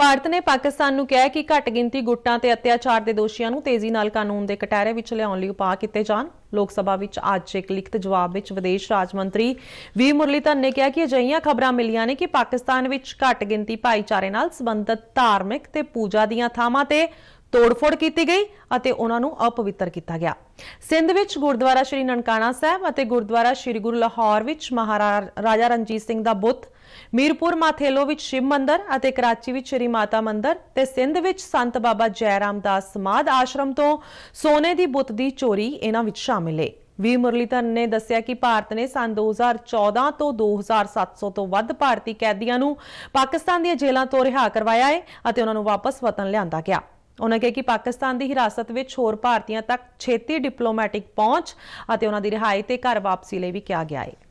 ਭਾਰਤ ਨੇ ਪਾਕਿਸਤਾਨ ਨੂੰ ਕਿਹਾ ਕਿ ਘੱਟ ਗਿਣਤੀ ਗੁੱਟਾਂ ਤੇ ਅਤਿਆਚਾਰ ਦੇ ਦੋਸ਼ੀਆਂ ਨੂੰ ਤੇਜ਼ੀ ਨਾਲ ਕਾਨੂੰਨ ਦੇ ਕਟਹਿਰੇ ਵਿੱਚ ਲਿਆਉਣ ਲਈ ਉਪਾਅ ਕੀਤੇ ਜਾਣ ਲੋਕ ਸਭਾ ਵਿੱਚ ਅੱਜ ਇੱਕ ਲਿਖਤ ਜਵਾਬ ਵਿੱਚ ਵਿਦੇਸ਼ ਰਾਜ ਮੰਤਰੀ ਵੀ ਮੁਰਲੀਧਰ ਨੇ ਕਿਹਾ ਕਿ ਅਜਈਆਂ ਖਬਰਾਂ ਮਿਲੀਆਂ ਨੇ ਕਿ ਪਾਕਿਸਤਾਨ ਵਿੱਚ ਘੱਟ ਗਿਣਤੀ ਭਾਈਚਾਰੇ ਨਾਲ ਸੰਬੰਧਤ ਧਾਰਮਿਕ ਤੇ ਪੂਜਾ ਦੀਆਂ ਥਾਵਾਂ ਤੇ ਤੋੜਫੋੜ ਕੀਤੀ ਗਈ ਅਤੇ ਉਹਨਾਂ ਨੂੰ ਅਪਵਿੱਤਰ ਕੀਤਾ ਗਿਆ ਸਿੰਧ ਵਿੱਚ ਗੁਰਦੁਆਰਾ ਸ਼੍ਰੀ ਨਨਕਾਣਾ ਸਾਹਿਬ ਅਤੇ ਗੁਰਦੁਆਰਾ ਸ਼੍ਰੀ ਗੁਰੂ ਲਾਹੌਰ ਵਿੱਚ ਮਹਾਰਾਜਾ ਰਣਜੀਤ ਸਿੰਘ ਦਾ ਬੁੱਤ ਮੀਰਪੁਰ ਮਾਥੇਲੋ ਵਿੱਚ ਸ਼ਿਵ ਮੰਦਰ ਅਤੇ ਕਰਾਚੀ ਵਿੱਚ ਸ਼੍ਰੀ ਮਾਤਾ ਮੰਦਰ ਤੇ ਸਿੰਧ ਵਿੱਚ ਸੰਤ ਬਾਬਾ ਜੈਰਾਮ ਦਾਸ ਸਮਾਦ ਆਸ਼ਰਮ ਤੋਂ ਸੋਨੇ ਦੀ ਬੁੱਤ ਦੀ ਚੋਰੀ ਇਹਨਾਂ ਵਿੱਚ ਸ਼ਾਮਿਲ ਹੈ ਵੀ ਮੁਰਲੀਧਰ ਨੇ ਦੱਸਿਆ ਕਿ ਭਾਰਤ ਨੇ ਸਨ 2014 ਤੋਂ 2700 ਤੋਂ ਵੱਧ ਭਾਰਤੀ ਕੈਦੀਆਂ ਨੂੰ ਪਾਕਿਸਤਾਨ ਦੀਆਂ ਜੇਲ੍ਹਾਂ ਤੋਂ ਰਿਹਾ ਕਰਵਾਇਆ ਹੈ ਅਤੇ ਉਹਨਾਂ ਨੂੰ ਵਾਪਸ ਵਤਨ ਲਿਆਂਦਾ ਗਿਆ ਉਹਨਾਂ ਕਿਹਾ ਕਿ ਪਾਕਿਸਤਾਨ ਦੀ ਹਿਰਾਸਤ ਵਿੱਚ ਹੋਰ ਭਾਰਤੀਆਂ ਤੱਕ ਛੇਤੀ ਡਿਪਲੋਮੈਟਿਕ ਪਹੁੰਚ ਅਤੇ ਉਹਨਾਂ ਦੀ ਰਿਹਾਈ ਤੇ ਘਰ ਵਾਪਸੀ ਲਈ ਵੀ ਕਿਹਾ ਗਿਆ ਹੈ